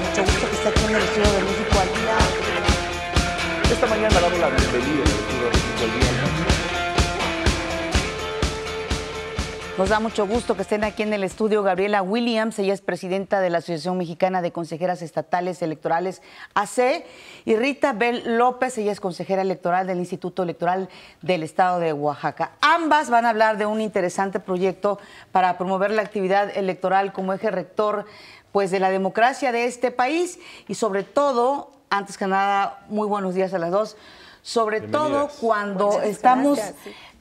mucho gusto que estén aquí en el Estudio de México al Día. Esta mañana damos la bienvenida al Estudio de México al Día. Nos da mucho gusto que estén aquí en el estudio Gabriela Williams, ella es presidenta de la Asociación Mexicana de Consejeras Estatales Electorales AC, y Rita Bell López, ella es consejera electoral del Instituto Electoral del Estado de Oaxaca. Ambas van a hablar de un interesante proyecto para promover la actividad electoral como eje rector pues de la democracia de este país y sobre todo, antes que nada, muy buenos días a las dos, sobre todo cuando estamos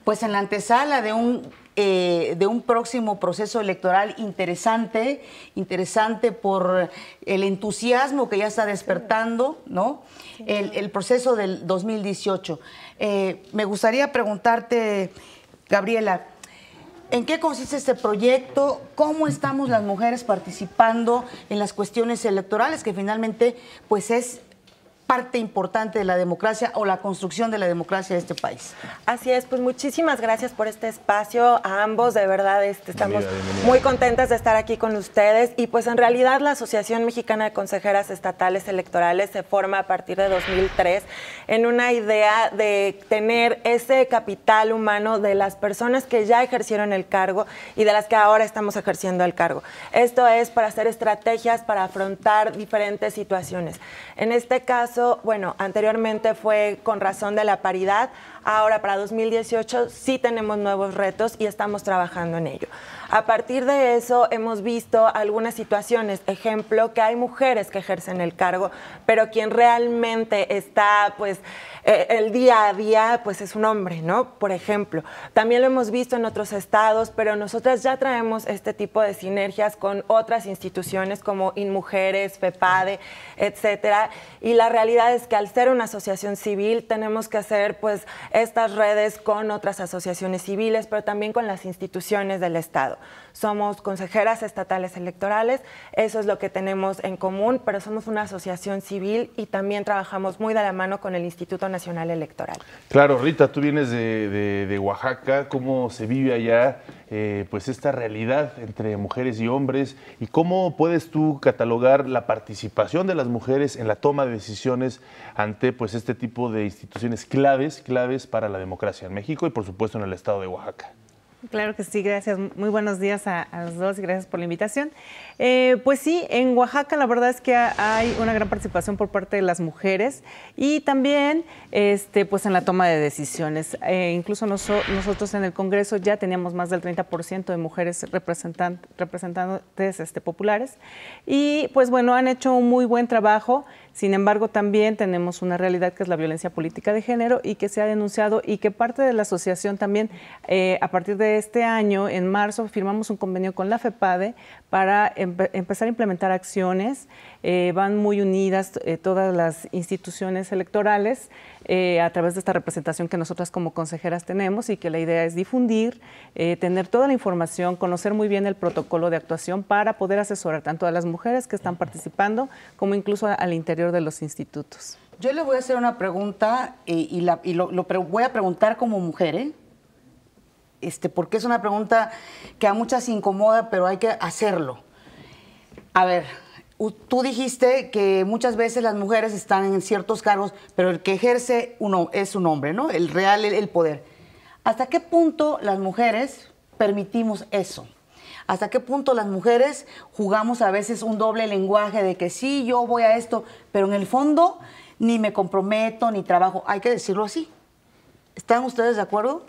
pues en la antesala de un eh, de un próximo proceso electoral interesante, interesante por el entusiasmo que ya está despertando, ¿no? El, proceso del 2018. Eh, me gustaría preguntarte, Gabriela, ¿En qué consiste este proyecto? ¿Cómo estamos las mujeres participando en las cuestiones electorales? Que finalmente, pues es parte importante de la democracia o la construcción de la democracia de este país. Así es, pues muchísimas gracias por este espacio a ambos, de verdad este, estamos muy contentas de estar aquí con ustedes y pues en realidad la Asociación Mexicana de Consejeras Estatales Electorales se forma a partir de 2003 en una idea de tener ese capital humano de las personas que ya ejercieron el cargo y de las que ahora estamos ejerciendo el cargo. Esto es para hacer estrategias para afrontar diferentes situaciones. En este caso, bueno, anteriormente fue con razón de la paridad, Ahora para 2018 sí tenemos nuevos retos y estamos trabajando en ello. A partir de eso hemos visto algunas situaciones, ejemplo, que hay mujeres que ejercen el cargo, pero quien realmente está pues eh, el día a día pues es un hombre, ¿no? Por ejemplo, también lo hemos visto en otros estados, pero nosotras ya traemos este tipo de sinergias con otras instituciones como InMujeres, FEPADE, etcétera, y la realidad es que al ser una asociación civil tenemos que hacer pues estas redes con otras asociaciones civiles, pero también con las instituciones del Estado. Somos consejeras estatales electorales, eso es lo que tenemos en común, pero somos una asociación civil y también trabajamos muy de la mano con el Instituto Nacional Electoral. Claro, Rita, tú vienes de, Oaxaca, ¿cómo se vive allá? Eh, pues esta realidad entre mujeres y hombres y cómo puedes tú catalogar la participación de las mujeres en la toma de decisiones ante pues este tipo de instituciones claves, claves para la democracia en México y por supuesto en el estado de Oaxaca. Claro que sí, gracias. Muy buenos días a, los dos y gracias por la invitación. Eh, pues sí, en Oaxaca la verdad es que hay una gran participación por parte de las mujeres y también este, pues en la toma de decisiones. Eh, incluso nosotros en el Congreso ya teníamos más del 30% de mujeres representantes este, populares y pues bueno, han hecho un muy buen trabajo. Sin embargo, también tenemos una realidad que es la violencia política de género y que se ha denunciado y que parte de la asociación también eh, a partir de este año, en marzo, firmamos un convenio con la FEPADE para empezar a implementar acciones. Eh, van muy unidas eh, todas las instituciones electorales eh, a través de esta representación que nosotras como consejeras tenemos y que la idea es difundir, tener toda la información, conocer muy bien el protocolo de actuación para poder asesorar tanto a las mujeres que están participando como incluso al interior de los institutos. Yo le voy a hacer una pregunta y, lo, voy a preguntar como mujer, ¿eh? este, porque es una pregunta que a muchas incomoda, pero hay que hacerlo. A ver, tú dijiste que muchas veces las mujeres están en ciertos cargos, pero el que ejerce uno es un hombre, ¿no? El real, el, el poder. ¿Hasta qué punto las mujeres permitimos eso? ¿Hasta qué punto las mujeres jugamos a veces un doble lenguaje de que sí, yo voy a esto, pero en el fondo ni me comprometo ni trabajo? Hay que decirlo así. ¿Están ustedes de acuerdo?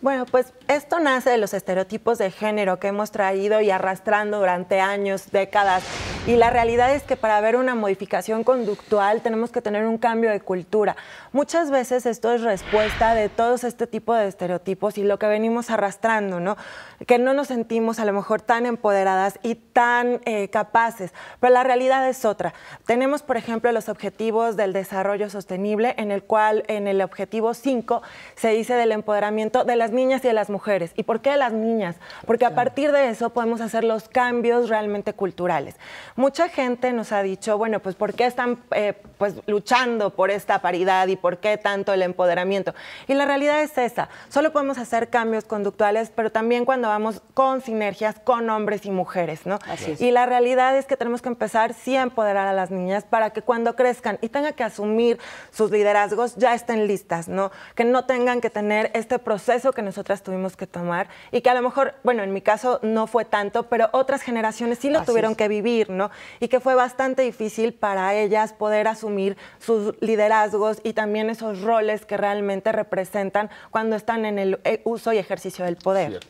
Bueno, pues esto nace de los estereotipos de género que hemos traído y arrastrando durante años, décadas y la realidad es que para ver una modificación conductual tenemos que tener un cambio de cultura. Muchas veces esto es respuesta de todos este tipo de estereotipos y lo que venimos arrastrando, ¿no? Que no nos sentimos a lo mejor tan empoderadas y tan eh, capaces. Pero la realidad es otra. Tenemos, por ejemplo, los objetivos del desarrollo sostenible, en el cual en el objetivo 5 se dice del empoderamiento de las niñas y de las mujeres. ¿Y por qué de las niñas? Porque a partir de eso podemos hacer los cambios realmente culturales. Mucha gente nos ha dicho, bueno, pues ¿por qué están eh, pues, luchando por esta paridad y por qué tanto el empoderamiento? Y la realidad es esa, solo podemos hacer cambios conductuales, pero también cuando vamos con sinergias con hombres y mujeres, ¿no? Y la realidad es que tenemos que empezar sí a empoderar a las niñas para que cuando crezcan y tengan que asumir sus liderazgos ya estén listas, ¿no? Que no tengan que tener este proceso que nosotras tuvimos que tomar y que a lo mejor, bueno, en mi caso no fue tanto, pero otras generaciones sí lo tuvieron que vivir, ¿no? y que fue bastante difícil para ellas poder asumir sus liderazgos y también esos roles que realmente representan cuando están en el eh, uso y ejercicio del poder.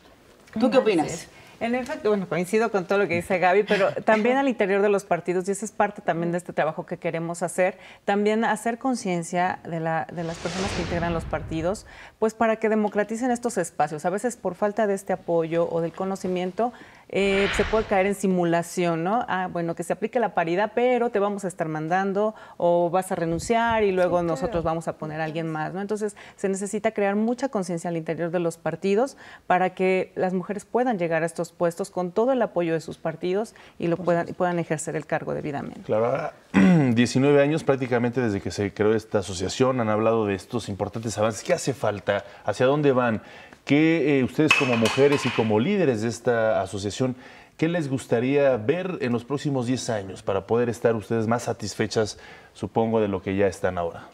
¿Tú qué opinas? En efecto, bueno, coincido con todo lo que dice Gaby, pero también al interior de los partidos, y eso es parte también de este trabajo que queremos hacer, también hacer conciencia de, de las personas que integran los partidos, pues para que democraticen estos espacios. A veces por falta de este apoyo o del conocimiento, eh, se puede caer en simulación, ¿no? Ah, bueno, que se aplique la paridad, pero te vamos a estar mandando o vas a renunciar y luego nosotros vamos a poner a alguien más, ¿no? Entonces se necesita crear mucha conciencia al interior de los partidos para que las mujeres puedan llegar a estos puestos con todo el apoyo de sus partidos y lo puedan, puedan ejercer el cargo debidamente. Claro, 19 años prácticamente desde que se creó esta asociación, han hablado de estos importantes avances. ¿Qué hace falta? ¿Hacia dónde van? ¿Qué eh, ustedes como mujeres y como líderes de esta asociación, qué les gustaría ver en los próximos 10 años para poder estar ustedes más satisfechas, supongo, de lo que ya están ahora?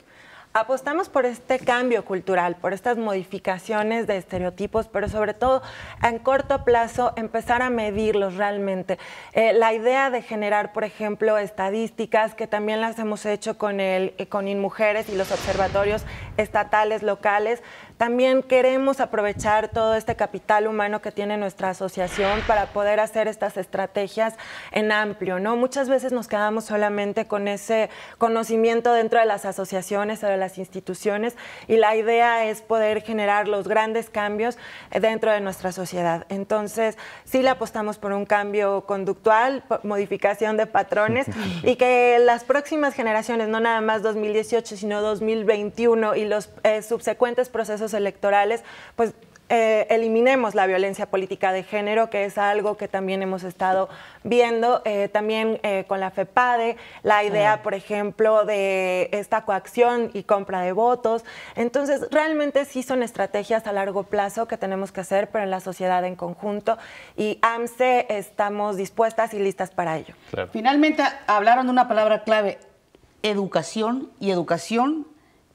apostamos por este cambio cultural, por estas modificaciones de estereotipos, pero sobre todo en corto plazo empezar a medirlos realmente. Eh, la idea de generar, por ejemplo, estadísticas, que también las hemos hecho con, el, eh, con InMujeres y los observatorios estatales, locales, también queremos aprovechar todo este capital humano que tiene nuestra asociación para poder hacer estas estrategias en amplio, ¿no? Muchas veces nos quedamos solamente con ese conocimiento dentro de las asociaciones o de las instituciones y la idea es poder generar los grandes cambios eh, dentro de nuestra sociedad. Entonces, sí le apostamos por un cambio conductual, modificación de patrones y que las próximas generaciones, no nada más 2018, sino 2021 y los eh, subsecuentes procesos electorales, pues eh, eliminemos la violencia política de género, que es algo que también hemos estado viendo, eh, también eh, con la FEPADE, la idea, por ejemplo, de esta coacción y compra de votos. Entonces, realmente sí son estrategias a largo plazo que tenemos que hacer, pero en la sociedad en conjunto, y AMCE estamos dispuestas y listas para ello. Finalmente, hablaron de una palabra clave, educación y educación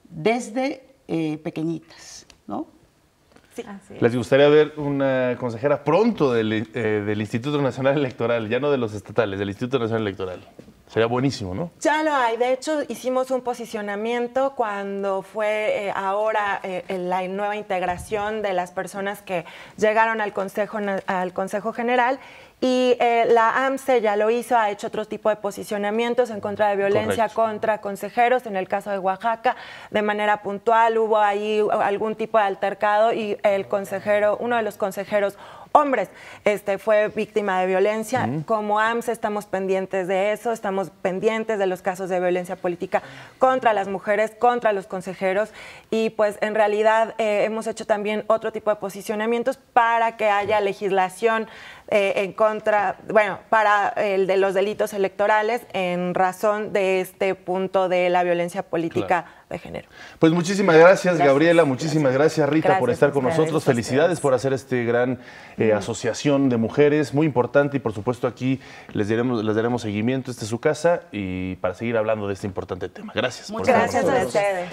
desde eh, pequeñitas, ¿no? Sí. Les gustaría ver una consejera pronto eh, del, Instituto Nacional Electoral, ya no de los estatales, del Instituto Nacional Electoral. Sería buenísimo, ¿no? Ya lo hay. De hecho, hicimos un posicionamiento cuando fue eh, ahora la nueva integración de las personas que llegaron al Consejo, al Consejo General y eh, la AMSE ya lo hizo, ha hecho otro tipo de posicionamientos en contra de violencia contra consejeros, en el caso de Oaxaca, de manera puntual hubo ahí algún tipo de altercado y el consejero, uno de los consejeros hombres. Este fue víctima de violencia. Como AMS estamos pendientes de eso, estamos pendientes de los casos de violencia política contra las mujeres, contra los consejeros y pues en realidad eh, hemos hecho también otro tipo de posicionamientos para que haya legislación eh, en contra, bueno, para el de los delitos electorales en razón de este punto de la violencia política de género. Pues muchísimas gracias, Gabriela, muchísimas gracias, Rita, por estar con nosotros. Felicidades por hacer este gran eh, asociación de mujeres, muy importante, y por supuesto aquí les daremos, les daremos seguimiento, esta es su casa, y para seguir hablando de este importante tema. Gracias. Muchas gracias a ustedes.